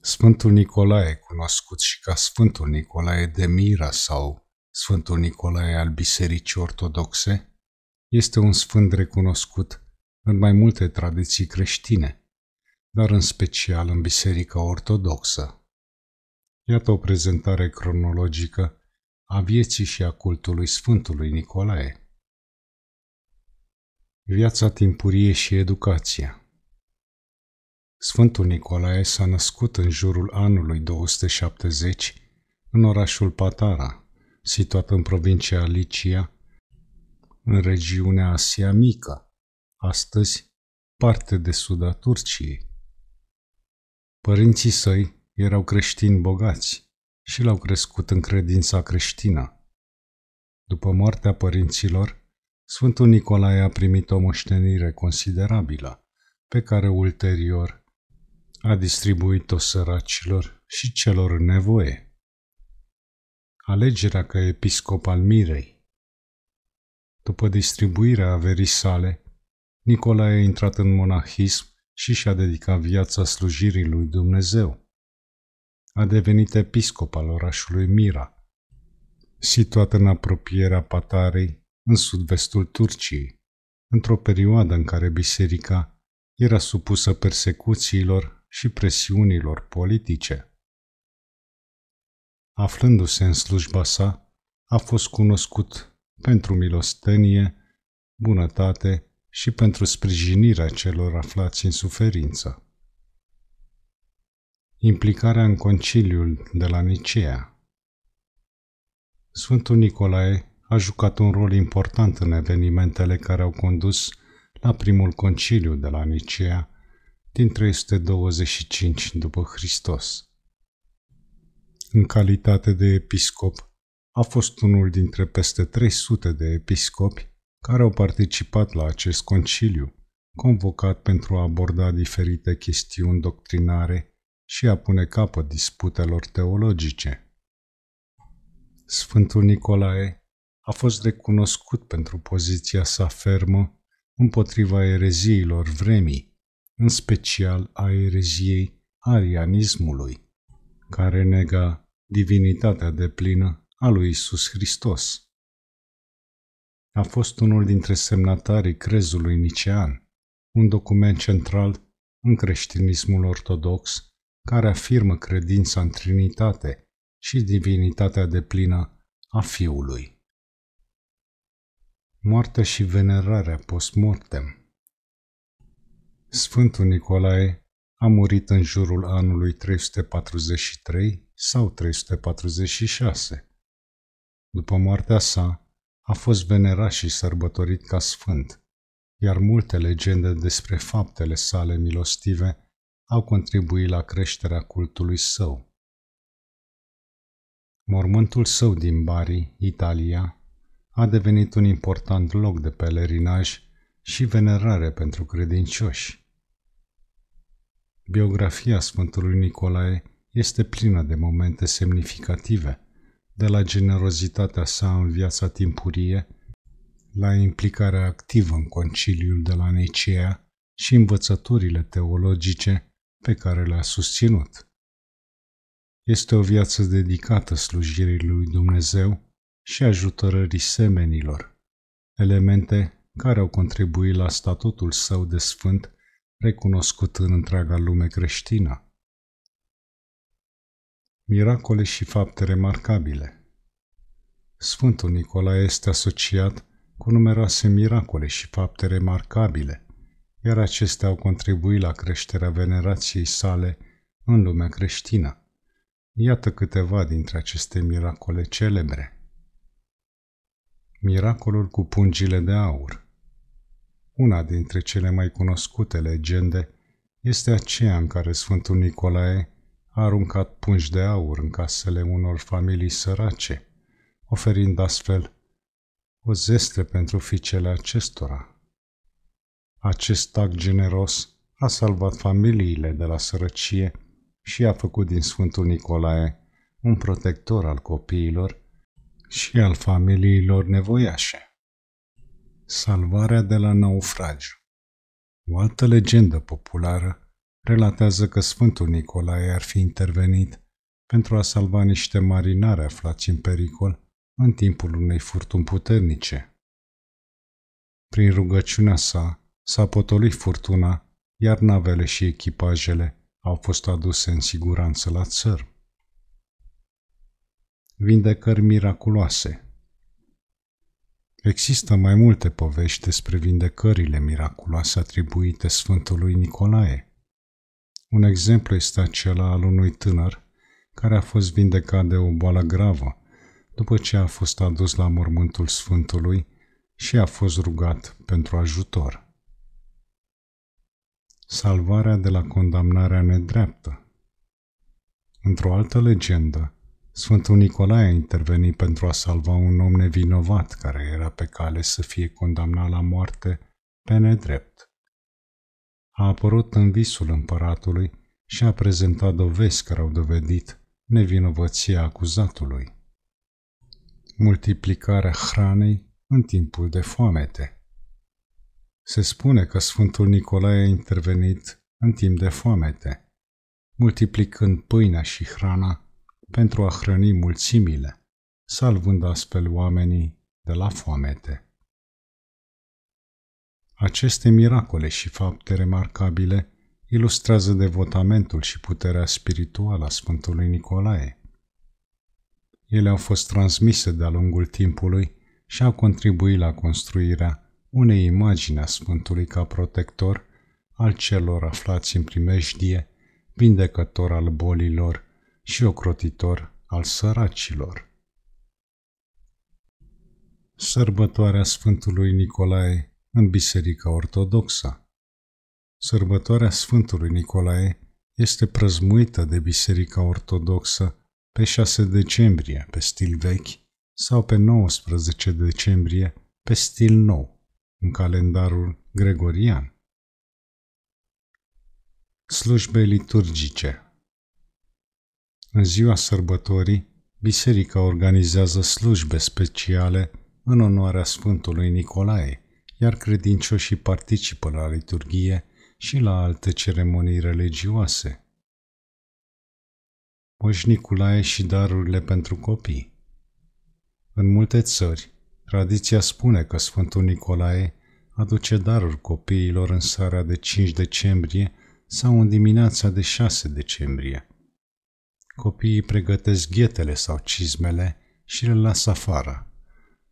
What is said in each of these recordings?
Sfântul Nicolae, cunoscut și ca Sfântul Nicolae de Mira sau Sfântul Nicolae al Bisericii Ortodoxe, este un sfânt recunoscut în mai multe tradiții creștine, dar în special în Biserica Ortodoxă. Iată o prezentare cronologică a vieții și a cultului Sfântului Nicolae. Viața timpurie și educația Sfântul Nicolae s-a născut în jurul anului 270 în orașul Patara, situat în provincia Licia, în regiunea Asia Mică, astăzi parte de sud a Turciei. Părinții săi erau creștini bogați și l-au crescut în credința creștină. După moartea părinților, Sfântul Nicolae a primit o moștenire considerabilă, pe care ulterior a distribuit-o săracilor și celor în nevoie. Alegerea ca episcop al Mirei După distribuirea averii sale, Nicolae a intrat în monahism și și-a dedicat viața slujirii lui Dumnezeu. A devenit episcop al orașului Mira, situat în apropierea Patarei, în sud-vestul Turciei, într-o perioadă în care biserica era supusă persecuțiilor și presiunilor politice. Aflându-se în slujba sa, a fost cunoscut pentru milostenie, bunătate și pentru sprijinirea celor aflați în suferință. Implicarea în conciliul de la Nicea Sfântul Nicolae a jucat un rol important în evenimentele care au condus la primul conciliu de la Nicea din 325 după Hristos. În calitate de episcop, a fost unul dintre peste 300 de episcopi care au participat la acest conciliu, convocat pentru a aborda diferite chestiuni doctrinare și a pune capăt disputelor teologice. Sfântul Nicolae a fost recunoscut pentru poziția sa fermă împotriva ereziilor vremii în special a ereziei arianismului, care nega divinitatea deplină a lui Isus Hristos. A fost unul dintre semnatarii crezului nicean, un document central în creștinismul ortodox care afirmă credința în Trinitate și divinitatea deplină a Fiului. Moartea și venerarea postmortem Sfântul Nicolae a murit în jurul anului 343 sau 346. După moartea sa, a fost venerat și sărbătorit ca sfânt, iar multe legende despre faptele sale milostive au contribuit la creșterea cultului său. Mormântul său din Bari, Italia, a devenit un important loc de pelerinaj și venerare pentru credincioși. Biografia Sfântului Nicolae este plină de momente semnificative, de la generozitatea sa în viața timpurie, la implicarea activă în conciliul de la Nicea și învățăturile teologice pe care le-a susținut. Este o viață dedicată slujirii lui Dumnezeu și ajutorării semenilor, elemente care au contribuit la statutul său de sfânt recunoscut în întreaga lume creștină. Miracole și fapte remarcabile Sfântul Nicolae este asociat cu numeroase miracole și fapte remarcabile, iar acestea au contribuit la creșterea venerației sale în lumea creștină. Iată câteva dintre aceste miracole celebre. Miracolul cu pungile de aur – una dintre cele mai cunoscute legende este aceea în care Sfântul Nicolae a aruncat pungi de aur în casele unor familii sărace, oferind astfel o zestre pentru fiicele acestora. Acest act generos a salvat familiile de la sărăcie și a făcut din Sfântul Nicolae un protector al copiilor și al familiilor nevoiașe. Salvarea de la naufragiu O altă legendă populară relatează că Sfântul Nicolae ar fi intervenit pentru a salva niște marinari aflați în pericol în timpul unei furtuni puternice. Prin rugăciunea sa s-a potolit furtuna, iar navele și echipajele au fost aduse în siguranță la țăr. Vindecări miraculoase Există mai multe povești despre vindecările miraculoase atribuite Sfântului Nicolae. Un exemplu este acela al unui tânăr care a fost vindecat de o boală gravă după ce a fost adus la mormântul Sfântului și a fost rugat pentru ajutor. Salvarea de la condamnarea nedreaptă Într-o altă legendă, Sfântul Nicolae a intervenit pentru a salva un om nevinovat care era pe cale să fie condamnat la moarte pe nedrept. A apărut în visul împăratului și a prezentat dovezi care au dovedit nevinovăția acuzatului. Multiplicarea hranei în timpul de foamete. Se spune că Sfântul Nicolae a intervenit în timp de foamete, multiplicând pâinea și hrana pentru a hrăni mulțimile, salvând astfel oamenii de la foamete. Aceste miracole și fapte remarcabile ilustrează devotamentul și puterea spirituală a Sfântului Nicolae. Ele au fost transmise de-a lungul timpului și au contribuit la construirea unei imagini a Sfântului ca protector al celor aflați în primejdie, vindecător al bolilor și ocrotitor al săracilor. Sărbătoarea Sfântului Nicolae în Biserica Ortodoxă Sărbătoarea Sfântului Nicolae este prăzmuită de Biserica Ortodoxă pe 6 decembrie pe stil vechi sau pe 19 decembrie pe stil nou, în calendarul gregorian. Slujbe liturgice în ziua sărbătorii, biserica organizează slujbe speciale în onoarea Sfântului Nicolae, iar credincioșii participă la liturghie și la alte ceremonii religioase. Moș Nicolae și darurile pentru copii În multe țări, tradiția spune că Sfântul Nicolae aduce daruri copiilor în seara de 5 decembrie sau în dimineața de 6 decembrie. Copiii pregătesc ghetele sau cizmele și le lasă afară,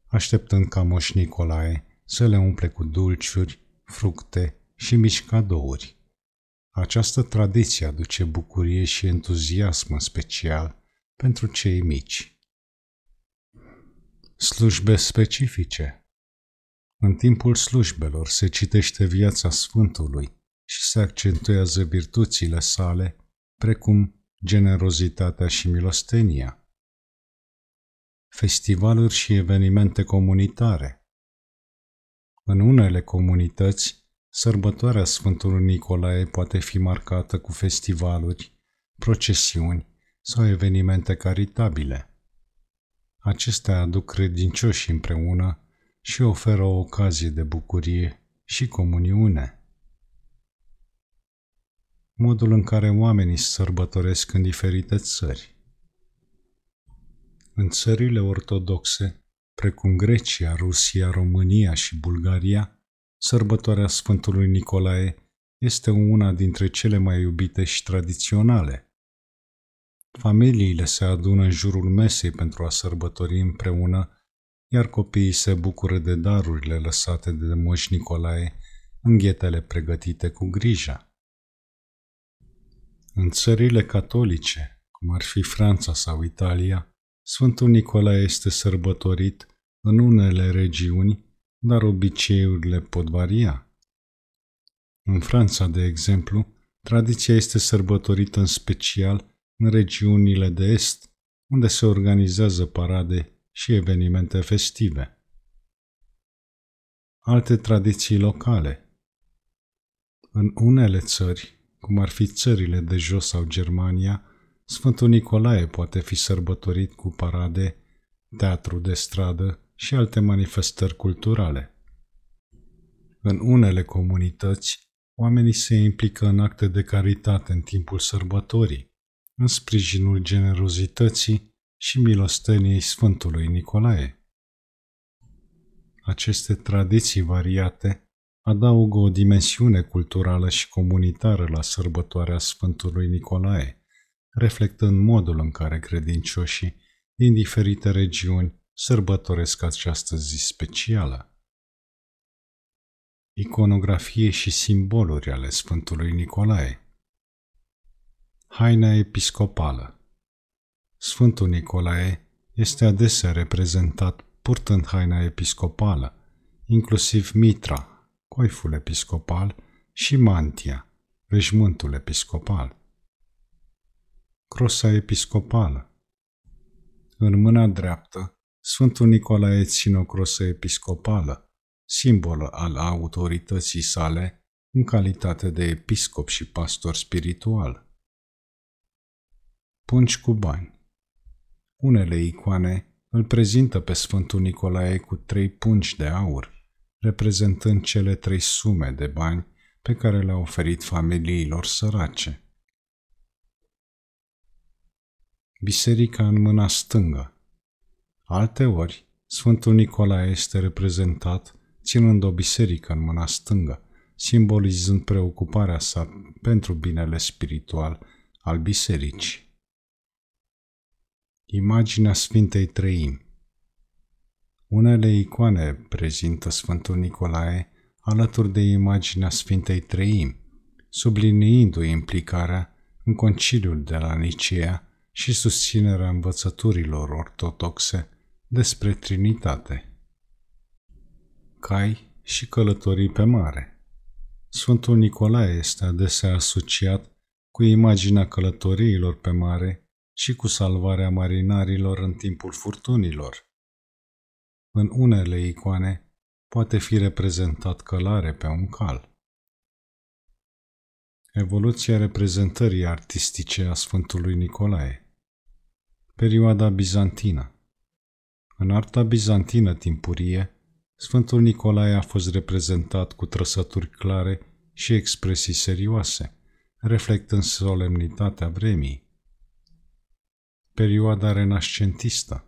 așteptând ca moș Nicolae să le umple cu dulciuri, fructe și mici cadouri. Această tradiție aduce bucurie și entuziasm în special pentru cei mici. Slujbe specifice În timpul slujbelor se citește viața Sfântului și se accentuează virtuțile sale, precum generozitatea și milostenia, festivaluri și evenimente comunitare. În unele comunități, sărbătoarea Sfântului Nicolae poate fi marcată cu festivaluri, procesiuni sau evenimente caritabile. Acestea aduc credincioși împreună și oferă o ocazie de bucurie și comuniune modul în care oamenii sărbătoresc în diferite țări. În țările ortodoxe, precum Grecia, Rusia, România și Bulgaria, sărbătoarea Sfântului Nicolae este una dintre cele mai iubite și tradiționale. Familiile se adună în jurul mesei pentru a sărbători împreună, iar copiii se bucură de darurile lăsate de Moș Nicolae în ghetele pregătite cu grijă. În țările catolice, cum ar fi Franța sau Italia, Sfântul Nicolae este sărbătorit în unele regiuni, dar obiceiurile pot varia. În Franța, de exemplu, tradiția este sărbătorită în special în regiunile de est, unde se organizează parade și evenimente festive. Alte tradiții locale În unele țări, cum ar fi țările de jos sau Germania, Sfântul Nicolae poate fi sărbătorit cu parade, teatru de stradă și alte manifestări culturale. În unele comunități, oamenii se implică în acte de caritate în timpul sărbătorii, în sprijinul generozității și milosteniei Sfântului Nicolae. Aceste tradiții variate adaugă o dimensiune culturală și comunitară la sărbătoarea Sfântului Nicolae, reflectând modul în care credincioșii din diferite regiuni sărbătoresc această zi specială. Iconografie și simboluri ale Sfântului Nicolae Haina episcopală Sfântul Nicolae este adesea reprezentat purtând haina episcopală, inclusiv mitra, coiful episcopal și mantia, veșmântul episcopal. Crosa episcopală. În mâna dreaptă, Sfântul Nicolae ține o crosă episcopală, simbol al autorității sale în calitate de episcop și pastor spiritual. Pungi cu bani Unele icoane îl prezintă pe Sfântul Nicolae cu trei pungi de aur, reprezentând cele trei sume de bani pe care le-a oferit familiilor sărace. Biserica în mâna stângă. Alteori, Sfântul Nicolae este reprezentat ținând o biserică în mâna stângă, simbolizând preocuparea sa pentru binele spiritual al bisericii. Imaginea Sfintei Treimi unele icoane prezintă Sfântul Nicolae alături de imaginea Sfintei Treimi, subliniindu-i implicarea în conciliul de la Nicea și susținerea învățăturilor ortodoxe despre Trinitate. Cai și călătorii pe mare Sfântul Nicolae este adesea asociat cu imaginea călătoriilor pe mare și cu salvarea marinarilor în timpul furtunilor. În unele icoane poate fi reprezentat călare pe un cal. Evoluția reprezentării artistice a Sfântului Nicolae Perioada bizantină În arta bizantină timpurie, Sfântul Nicolae a fost reprezentat cu trăsături clare și expresii serioase, reflectând solemnitatea vremii. Perioada renascentistă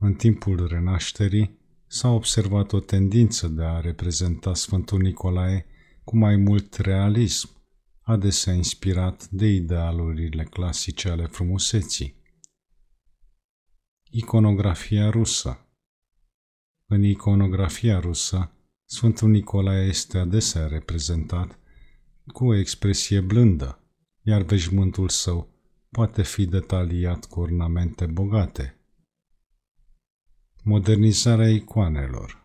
în timpul renașterii s-a observat o tendință de a reprezenta Sfântul Nicolae cu mai mult realism, adesea inspirat de idealurile clasice ale frumuseții. Iconografia rusă În iconografia rusă, Sfântul Nicolae este adesea reprezentat cu o expresie blândă, iar veșmântul său poate fi detaliat cu ornamente bogate. Modernizarea icoanelor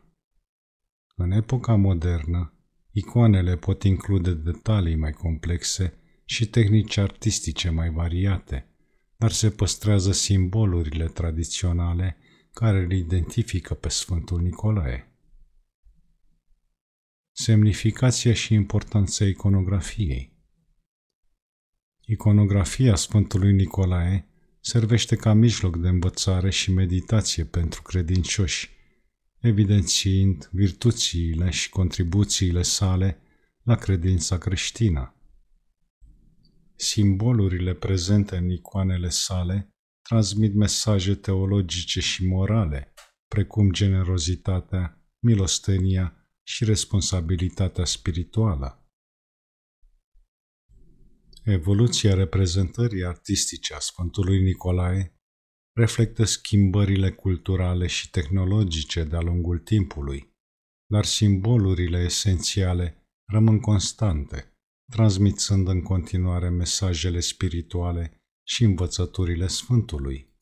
În epoca modernă, icoanele pot include detalii mai complexe și tehnici artistice mai variate, dar se păstrează simbolurile tradiționale care îl identifică pe Sfântul Nicolae. Semnificația și importanța iconografiei Iconografia Sfântului Nicolae servește ca mijloc de învățare și meditație pentru credincioși, evidențiind virtuțiile și contribuțiile sale la credința creștină. Simbolurile prezente în icoanele sale transmit mesaje teologice și morale, precum generozitatea, milostenia și responsabilitatea spirituală. Evoluția reprezentării artistice a Sfântului Nicolae reflectă schimbările culturale și tehnologice de-a lungul timpului, dar simbolurile esențiale rămân constante, transmițând în continuare mesajele spirituale și învățăturile Sfântului.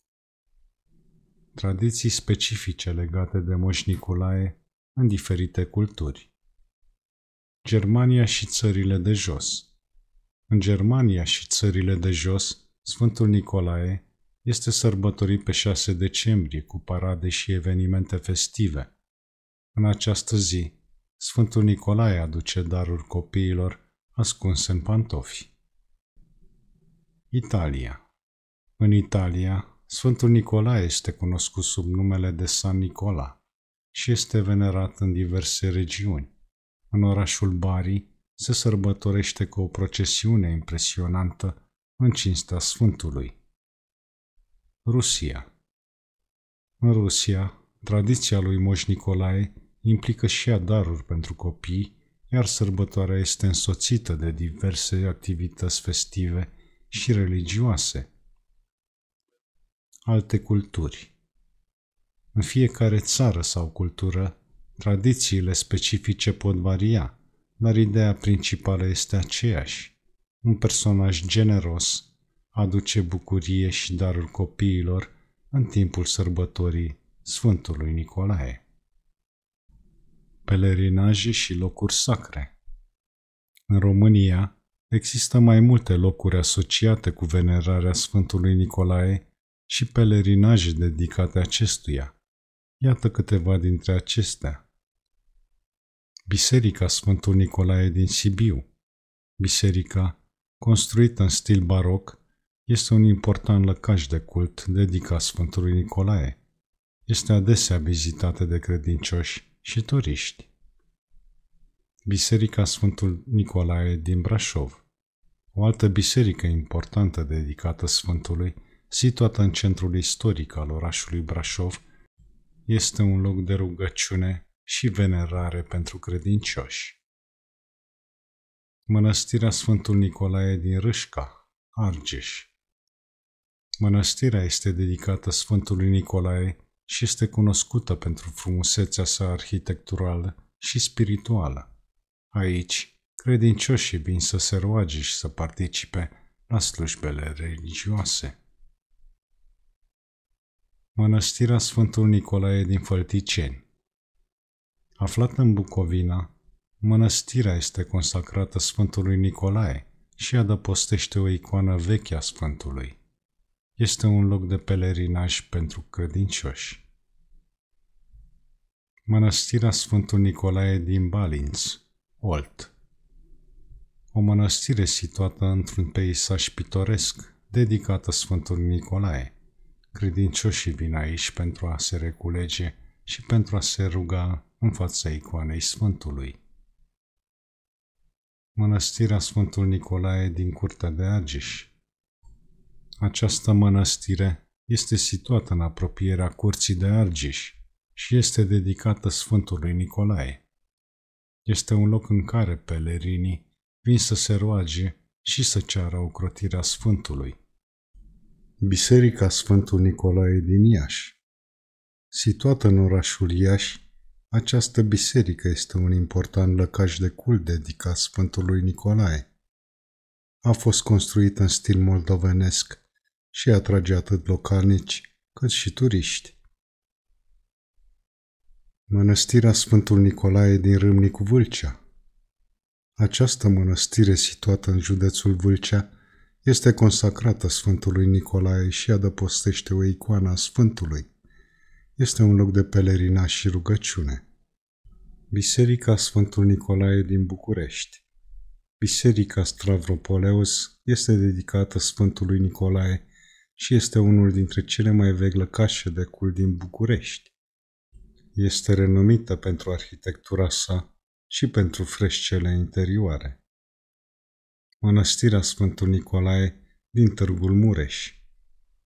Tradiții specifice legate de Moș Nicolae în diferite culturi Germania și țările de jos – în Germania și țările de jos, Sfântul Nicolae este sărbătorit pe 6 decembrie cu parade și evenimente festive. În această zi, Sfântul Nicolae aduce daruri copiilor ascunse în pantofi. Italia În Italia, Sfântul Nicolae este cunoscut sub numele de San Nicola și este venerat în diverse regiuni. În orașul Bari, se sărbătorește cu o procesiune impresionantă în cinsta Sfântului. Rusia În Rusia, tradiția lui Moș Nicolae implică și a daruri pentru copii, iar sărbătoarea este însoțită de diverse activități festive și religioase. Alte culturi În fiecare țară sau cultură, tradițiile specifice pot varia – dar ideea principală este aceeași. Un personaj generos aduce bucurie și darul copiilor în timpul sărbătorii Sfântului Nicolae. Pelerinaje și locuri sacre În România există mai multe locuri asociate cu venerarea Sfântului Nicolae și pelerinaje dedicate acestuia. Iată câteva dintre acestea. Biserica Sfântul Nicolae din Sibiu. Biserica, construită în stil baroc, este un important lăcaș de cult dedicat Sfântului Nicolae. Este adesea vizitată de credincioși și turiști. Biserica Sfântul Nicolae din Brașov. O altă biserică importantă dedicată Sfântului, situată în centrul istoric al orașului Brașov, este un loc de rugăciune și venerare pentru credincioși. Mănăstirea Sfântul Nicolae din Râșca, Argeș Mănăstirea este dedicată Sfântului Nicolae și este cunoscută pentru frumusețea sa arhitecturală și spirituală. Aici, credincioșii vin să se roage și să participe la slujbele religioase. Mănăstirea Sfântul Nicolae din Fălticeni Aflată în Bucovina, mănăstirea este consacrată Sfântului Nicolae și adăpostește o icoană veche a Sfântului. Este un loc de pelerinaj pentru credincioși. Mănăstirea Sfântul Nicolae din Balinț, Olt O mănăstire situată într-un peisaj pitoresc, dedicată Sfântului Nicolae. Credincioșii vin aici pentru a se reculege și pentru a se ruga în fața icoanei Sfântului. Mănăstirea Sfântul Nicolae din Curtea de Argeș. Această mănăstire este situată în apropierea Curții de Argeș și este dedicată Sfântului Nicolae. Este un loc în care pelerinii vin să se roage și să ceară ocrotirea Sfântului. Biserica Sfântul Nicolae din Iași Situată în orașul Iași, această biserică este un important lăcaș de cult dedicat Sfântului Nicolae. A fost construită în stil moldovenesc și atrage atât localnici cât și turiști. Mănăstirea Sfântul Nicolae din Râmnicu Vâlcea Această mănăstire situată în județul Vâlcea este consacrată Sfântului Nicolae și adăpostește o icoană a Sfântului este un loc de pelerina și rugăciune. Biserica Sfântul Nicolae din București Biserica Stravropoleus este dedicată Sfântului Nicolae și este unul dintre cele mai vechi lăcașe de cult din București. Este renumită pentru arhitectura sa și pentru frescele interioare. Mănăstirea Sfântul Nicolae din Târgul Mureș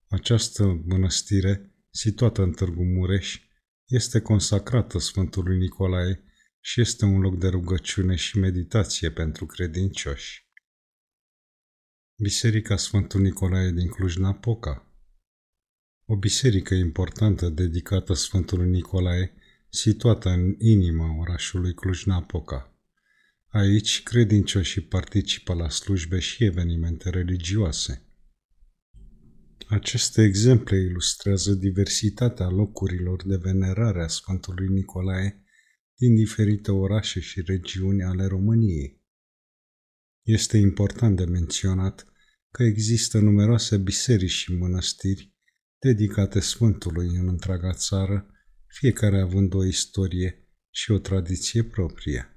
Această mănăstire situată în Târgu Mureș, este consacrată Sfântului Nicolae și este un loc de rugăciune și meditație pentru credincioși. Biserica Sfântul Nicolae din Cluj-Napoca O biserică importantă dedicată Sfântului Nicolae, situată în inima orașului Cluj-Napoca. Aici, credincioșii participă la slujbe și evenimente religioase – aceste exemple ilustrează diversitatea locurilor de venerare a Sfântului Nicolae din diferite orașe și regiuni ale României. Este important de menționat că există numeroase biserici și mănăstiri dedicate Sfântului în întreaga țară, fiecare având o istorie și o tradiție proprie.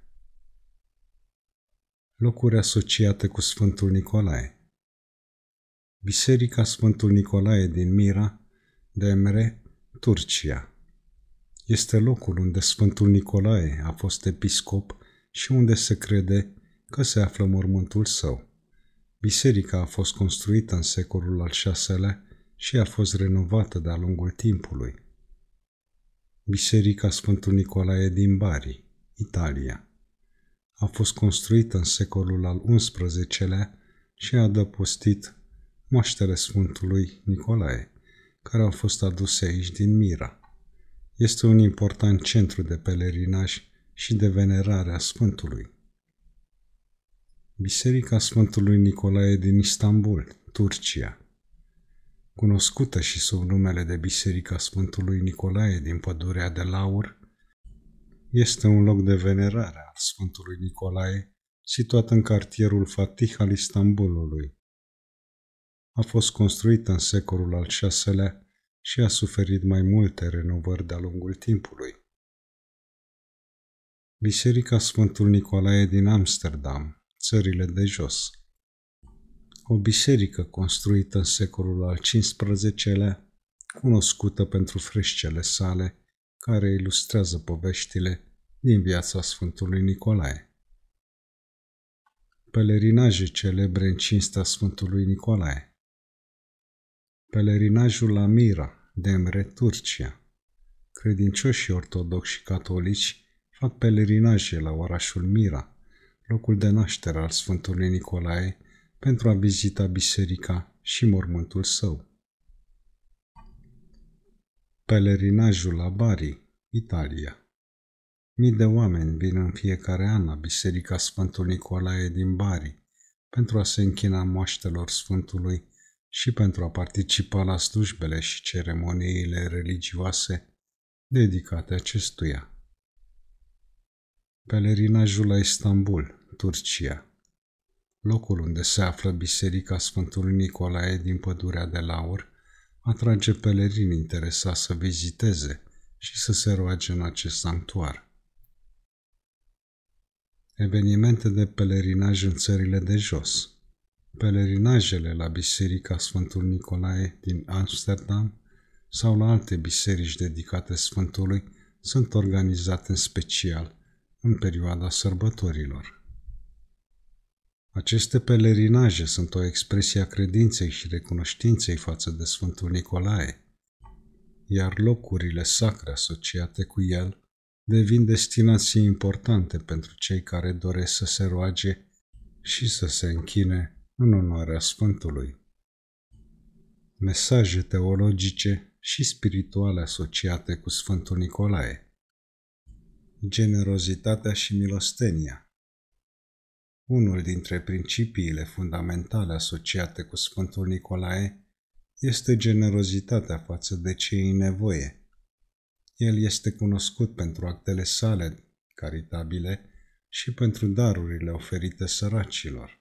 Locuri asociate cu Sfântul Nicolae Biserica Sfântul Nicolae din Mira, Demre, Turcia. Este locul unde Sfântul Nicolae a fost episcop și unde se crede că se află mormântul său. Biserica a fost construită în secolul al VI-lea și a fost renovată de-a lungul timpului. Biserica Sfântul Nicolae din Bari, Italia. A fost construită în secolul al XI-lea și a adăpostit moaștele Sfântului Nicolae, care au fost aduse aici din Mira. Este un important centru de pelerinaj și de venerare a Sfântului. Biserica Sfântului Nicolae din Istanbul, Turcia, cunoscută și sub numele de Biserica Sfântului Nicolae din pădurea de laur, este un loc de venerare al Sfântului Nicolae situat în cartierul Fatih al Istanbulului, a fost construită în secolul al VI-lea și a suferit mai multe renovări de-a lungul timpului. Biserica Sfântul Nicolae din Amsterdam, țările de jos. O biserică construită în secolul al XV-lea, cunoscută pentru freșcele sale, care ilustrează poveștile din viața Sfântului Nicolae. Pelerinaje celebre în cinsta Sfântului Nicolae Pelerinajul la Mira, Demre, Turcia. Credincioșii ortodoxi și catolici fac pelerinaje la orașul Mira, locul de naștere al Sfântului Nicolae, pentru a vizita biserica și mormântul său. Pelerinajul la Bari, Italia Mii de oameni vin în fiecare an la Biserica Sfântul Nicolae din Bari pentru a se închina moaștelor Sfântului și pentru a participa la slujbele și ceremoniile religioase dedicate acestuia. Pelerinajul la Istanbul, Turcia Locul unde se află Biserica Sfântului Nicolae din pădurea de laur atrage pelerini interesați să viziteze și să se roage în acest sanctuar. Evenimente de pelerinaj în țările de jos – pelerinajele la Biserica Sfântul Nicolae din Amsterdam sau la alte biserici dedicate Sfântului sunt organizate în special în perioada sărbătorilor. Aceste pelerinaje sunt o expresie a credinței și recunoștinței față de Sfântul Nicolae, iar locurile sacre asociate cu el devin destinații importante pentru cei care doresc să se roage și să se închine în onoarea Sfântului. Mesaje teologice și spirituale asociate cu Sfântul Nicolae Generozitatea și milostenia Unul dintre principiile fundamentale asociate cu Sfântul Nicolae este generozitatea față de cei în nevoie. El este cunoscut pentru actele sale caritabile și pentru darurile oferite săracilor.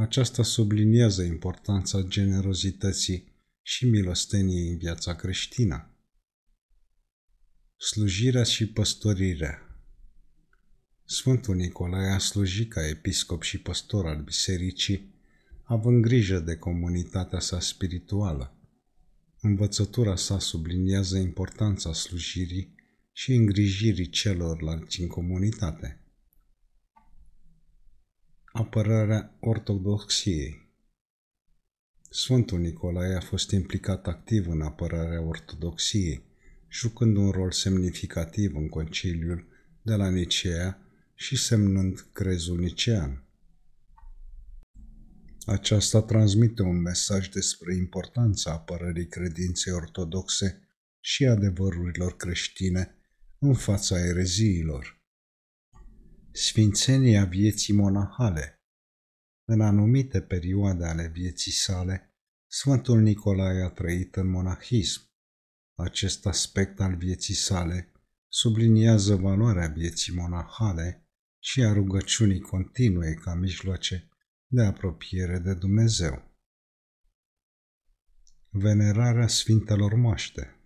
Aceasta subliniază importanța generozității și milosteniei în viața creștină. Slujirea și păstorirea Sfântul Nicolae a slujit ca episcop și păstor al bisericii, având grijă de comunitatea sa spirituală. Învățătura sa subliniază importanța slujirii și îngrijirii celorlalți în comunitate apărarea ortodoxiei. Sfântul Nicolae a fost implicat activ în apărarea ortodoxiei, jucând un rol semnificativ în conciliul de la Nicea și semnând crezul nicean. Aceasta transmite un mesaj despre importanța apărării credinței ortodoxe și adevărurilor creștine în fața ereziilor sfințenia vieții monahale. În anumite perioade ale vieții sale, Sfântul Nicolae a trăit în monahism. Acest aspect al vieții sale subliniază valoarea vieții monahale și a rugăciunii continue ca mijloace de apropiere de Dumnezeu. Venerarea Sfintelor Maște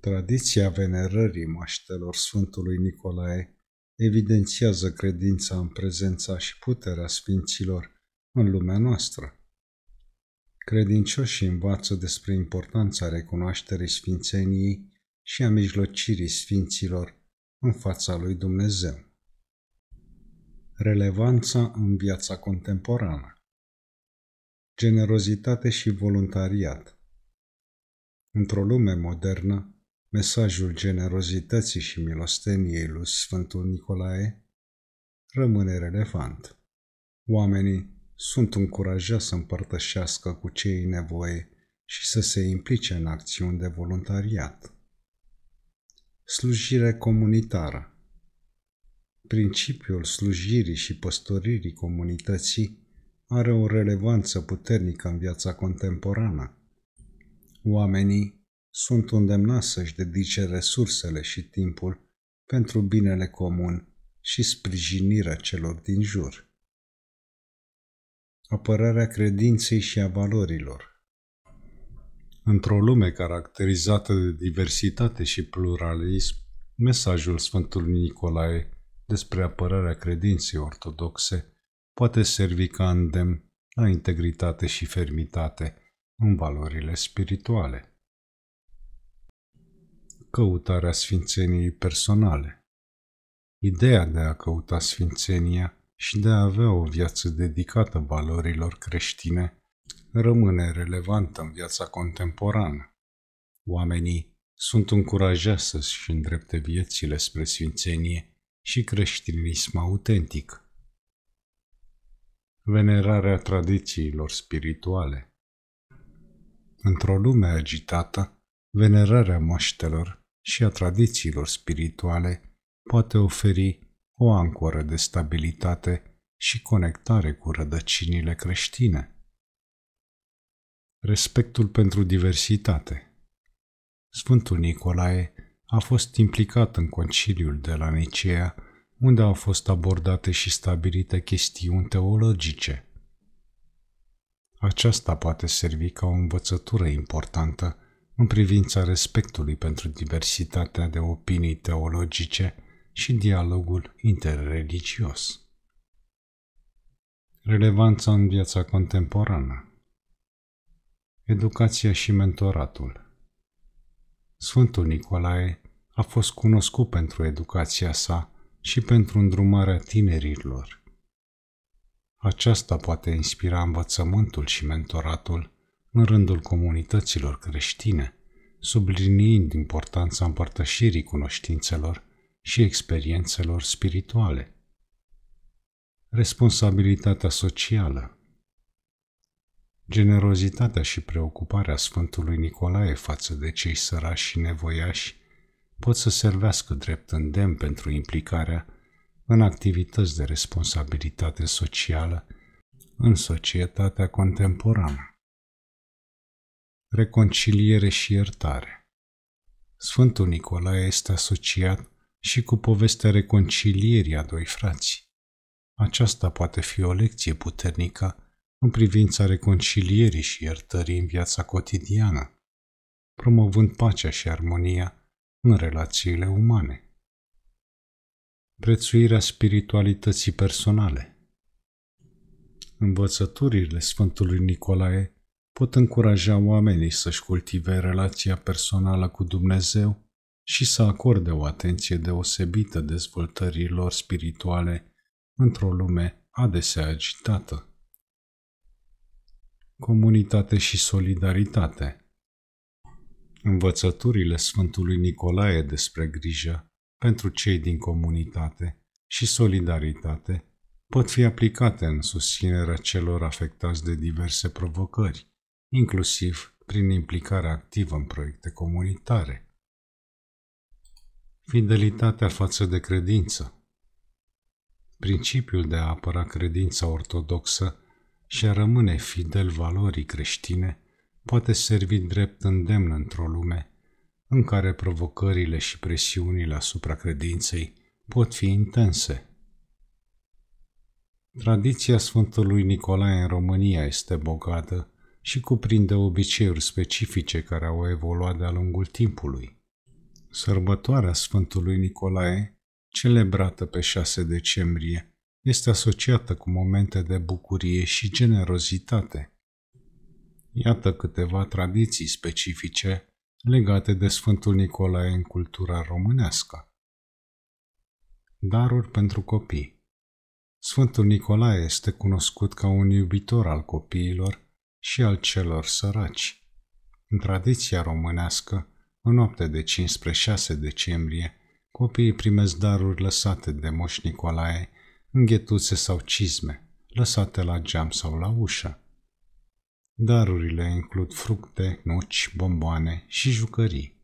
Tradiția venerării maștelor Sfântului Nicolae evidențiază credința în prezența și puterea Sfinților în lumea noastră. Credincioșii învață despre importanța recunoașterii Sfințeniei și a mijlocirii Sfinților în fața lui Dumnezeu. Relevanța în viața contemporană Generozitate și voluntariat Într-o lume modernă, mesajul generozității și milosteniei lui Sfântul Nicolae rămâne relevant. Oamenii sunt încurajați să împărtășească cu cei nevoie și să se implice în acțiuni de voluntariat. Slujire comunitară Principiul slujirii și păstoririi comunității are o relevanță puternică în viața contemporană. Oamenii sunt îndemnați să-și dedice resursele și timpul pentru binele comun și sprijinirea celor din jur. Apărarea credinței și a valorilor Într-o lume caracterizată de diversitate și pluralism, mesajul Sfântului Nicolae despre apărarea credinței ortodoxe poate servi ca îndemn la integritate și fermitate în valorile spirituale căutarea sfințeniei personale. Ideea de a căuta sfințenia și de a avea o viață dedicată valorilor creștine rămâne relevantă în viața contemporană. Oamenii sunt încurajați să-și îndrepte viețile spre sfințenie și creștinism autentic. Venerarea tradițiilor spirituale Într-o lume agitată, venerarea moștelor și a tradițiilor spirituale poate oferi o ancoră de stabilitate și conectare cu rădăcinile creștine. Respectul pentru diversitate Sfântul Nicolae a fost implicat în conciliul de la Nicea, unde au fost abordate și stabilite chestiuni teologice. Aceasta poate servi ca o învățătură importantă în privința respectului pentru diversitatea de opinii teologice și dialogul interreligios. Relevanța în viața contemporană Educația și mentoratul Sfântul Nicolae a fost cunoscut pentru educația sa și pentru îndrumarea tinerilor. Aceasta poate inspira învățământul și mentoratul în rândul comunităților creștine, subliniind importanța împărtășirii cunoștințelor și experiențelor spirituale. Responsabilitatea socială Generozitatea și preocuparea Sfântului Nicolae față de cei sărași și nevoiași pot să servească drept îndemn pentru implicarea în activități de responsabilitate socială în societatea contemporană reconciliere și iertare. Sfântul Nicolae este asociat și cu povestea reconcilierii a doi frați. Aceasta poate fi o lecție puternică în privința reconcilierii și iertării în viața cotidiană, promovând pacea și armonia în relațiile umane. Prețuirea spiritualității personale Învățăturile Sfântului Nicolae pot încuraja oamenii să-și cultive relația personală cu Dumnezeu și să acorde o atenție deosebită dezvoltărilor spirituale într-o lume adesea agitată. Comunitate și solidaritate Învățăturile Sfântului Nicolae despre grijă pentru cei din comunitate și solidaritate pot fi aplicate în susținerea celor afectați de diverse provocări inclusiv prin implicarea activă în proiecte comunitare. Fidelitatea față de credință Principiul de a apăra credința ortodoxă și a rămâne fidel valorii creștine poate servi drept îndemn într-o lume în care provocările și presiunile asupra credinței pot fi intense. Tradiția Sfântului Nicolae în România este bogată și cuprinde obiceiuri specifice care au evoluat de-a lungul timpului. Sărbătoarea Sfântului Nicolae, celebrată pe 6 decembrie, este asociată cu momente de bucurie și generozitate. Iată câteva tradiții specifice legate de Sfântul Nicolae în cultura românească. Daruri pentru copii Sfântul Nicolae este cunoscut ca un iubitor al copiilor și al celor săraci. În tradiția românească, în noapte de 15-6 decembrie, copiii primesc daruri lăsate de Moș Nicolae în sau cizme, lăsate la geam sau la ușă. Darurile includ fructe, nuci, bomboane și jucării.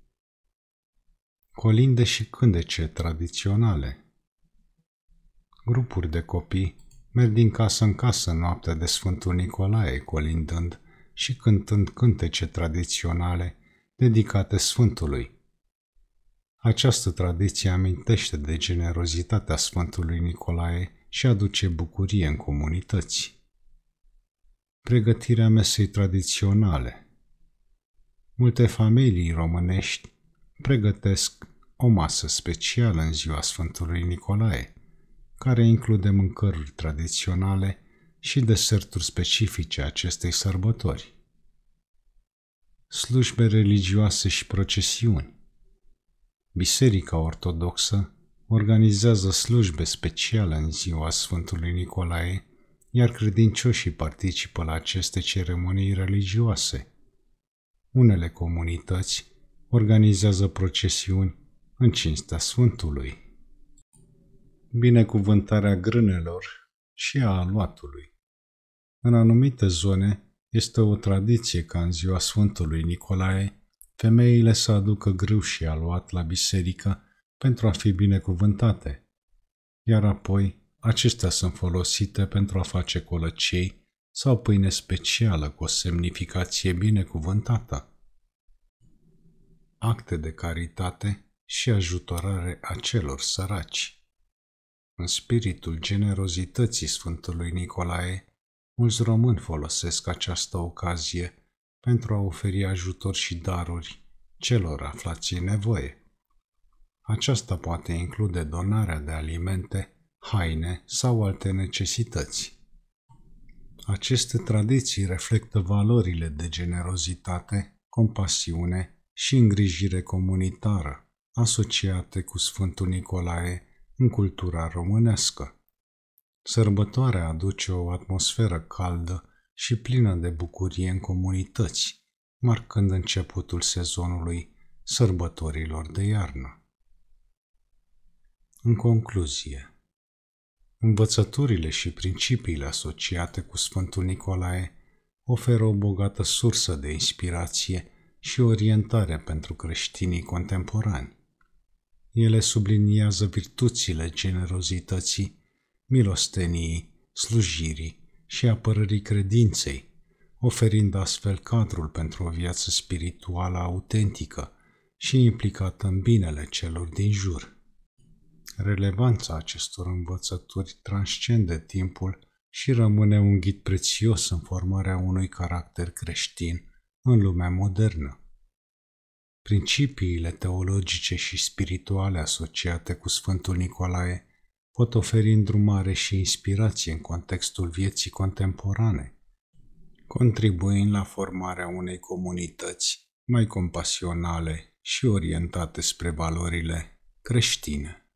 Colinde și cândece tradiționale Grupuri de copii merg din casă în casă noaptea de Sfântul Nicolae, colindând și cântând cântece tradiționale dedicate Sfântului. Această tradiție amintește de generozitatea Sfântului Nicolae și aduce bucurie în comunități. Pregătirea mesei tradiționale Multe familii românești pregătesc o masă specială în ziua Sfântului Nicolae – care include mâncăruri tradiționale și deserturi specifice acestei sărbători. Slujbe religioase și procesiuni Biserica Ortodoxă organizează slujbe speciale în ziua Sfântului Nicolae, iar credincioșii participă la aceste ceremonii religioase. Unele comunități organizează procesiuni în cinstea Sfântului binecuvântarea grânelor și a aluatului. În anumite zone este o tradiție ca în ziua Sfântului Nicolae femeile să aducă grâu și aluat la biserică pentru a fi binecuvântate, iar apoi acestea sunt folosite pentru a face colăcei sau pâine specială cu o semnificație binecuvântată. Acte de caritate și ajutorare a celor săraci. În spiritul generozității Sfântului Nicolae, mulți români folosesc această ocazie pentru a oferi ajutor și daruri celor aflați în nevoie. Aceasta poate include donarea de alimente, haine sau alte necesități. Aceste tradiții reflectă valorile de generozitate, compasiune și îngrijire comunitară, asociate cu Sfântul Nicolae în cultura românească. Sărbătoarea aduce o atmosferă caldă și plină de bucurie în comunități, marcând începutul sezonului sărbătorilor de iarnă. În concluzie, învățăturile și principiile asociate cu Sfântul Nicolae oferă o bogată sursă de inspirație și orientare pentru creștinii contemporani ele subliniază virtuțile generozității, milosteniei, slujirii și apărării credinței, oferind astfel cadrul pentru o viață spirituală autentică și implicată în binele celor din jur. Relevanța acestor învățături transcende timpul și rămâne un ghid prețios în formarea unui caracter creștin în lumea modernă. Principiile teologice și spirituale asociate cu Sfântul Nicolae pot oferi îndrumare și inspirație în contextul vieții contemporane, contribuind la formarea unei comunități mai compasionale și orientate spre valorile creștine.